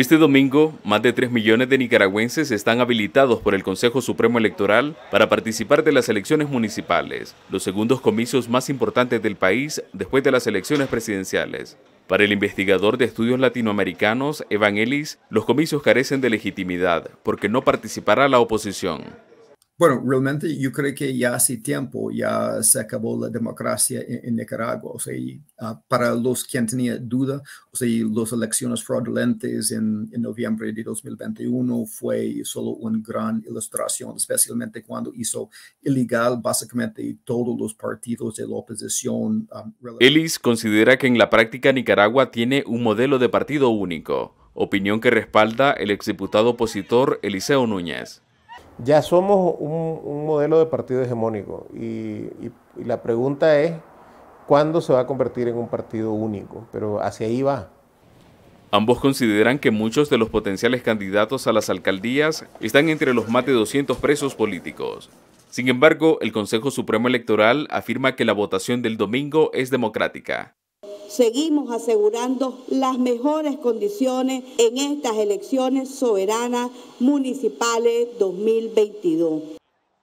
Este domingo, más de 3 millones de nicaragüenses están habilitados por el Consejo Supremo Electoral para participar de las elecciones municipales, los segundos comicios más importantes del país después de las elecciones presidenciales. Para el investigador de estudios latinoamericanos, Evan Ellis, los comicios carecen de legitimidad porque no participará la oposición. Bueno, realmente yo creo que ya hace tiempo ya se acabó la democracia en, Nicaragua. O sea, ah, para los que tenían duda, o sea, las elecciones fraudulentas en, en, noviembre de 2021 fue solo una gran ilustración, especialmente cuando hizo ilegal básicamente todos los partidos de la oposición. Ah, Elis Ellis considera que en la práctica Nicaragua tiene un modelo de partido único, opinión que respalda el exdiputado opositor Eliseo Núñez ya somos un, modelo de partido hegemónico y, y, la pregunta es cuándo se va a convertir en un partido único, pero hacia ahí va. Ambos consideran que muchos de los potenciales candidatos a las alcaldías están entre los más de 200 presos políticos. Sin embargo, el Consejo Supremo Electoral afirma que la votación del domingo es democrática seguimos asegurando las mejores condiciones en estas elecciones soberanas municipales 2022.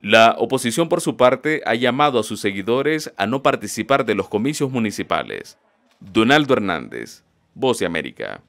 La oposición, por su parte, ha llamado a sus seguidores a no participar de los comicios municipales. Donaldo Hernández, Voz de América.